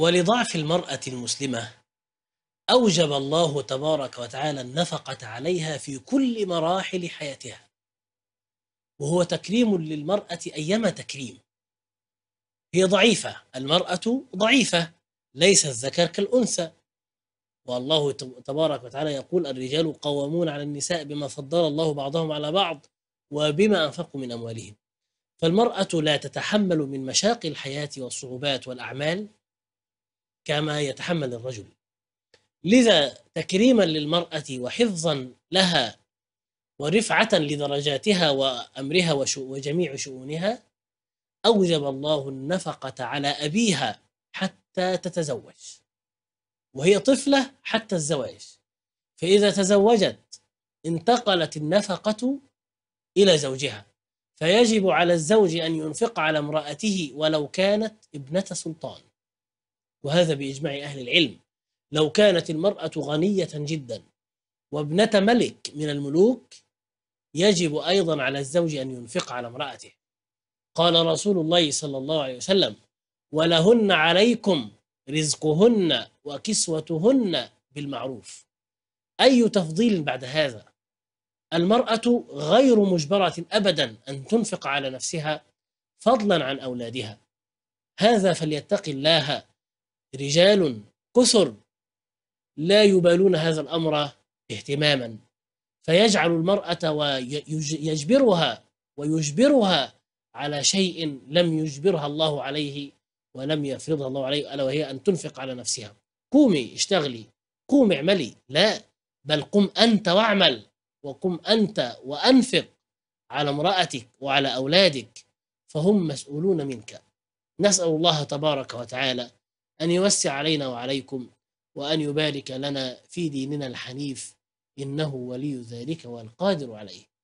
ولضعف المرأة المسلمة أوجب الله تبارك وتعالى النفقة عليها في كل مراحل حياتها وهو تكريم للمرأة أيما تكريم هي ضعيفة المرأة ضعيفة ليس الذكر كالأنثى والله تبارك وتعالى يقول الرجال قوامون على النساء بما فضل الله بعضهم على بعض وبما أنفقوا من أموالهم فالمرأة لا تتحمل من مشاق الحياة والصعوبات والأعمال كما يتحمل الرجل لذا تكريما للمرأة وحفظا لها ورفعة لدرجاتها وأمرها وجميع شؤونها أوجب الله النفقة على أبيها حتى تتزوج وهي طفلة حتى الزواج فإذا تزوجت انتقلت النفقة إلى زوجها فيجب على الزوج أن ينفق على امرأته ولو كانت ابنة سلطان وهذا باجماع اهل العلم لو كانت المراه غنيه جدا وابنه ملك من الملوك يجب ايضا على الزوج ان ينفق على امراته قال رسول الله صلى الله عليه وسلم ولهن عليكم رزقهن وكسوتهن بالمعروف اي تفضيل بعد هذا المراه غير مجبره ابدا ان تنفق على نفسها فضلا عن اولادها هذا فليتق الله رجال كثر لا يبالون هذا الأمر اهتماما فيجعل المرأة ويجبرها ويجبرها على شيء لم يجبرها الله عليه ولم يفرضها الله عليه ألا وهي أن تنفق على نفسها قومي اشتغلي قومي اعملي لا بل قم أنت واعمل وقم أنت وأنفق على امرأتك وعلى أولادك فهم مسؤولون منك نسأل الله تبارك وتعالى أن يوسع علينا وعليكم وأن يبارك لنا في ديننا الحنيف إنه ولي ذلك والقادر عليه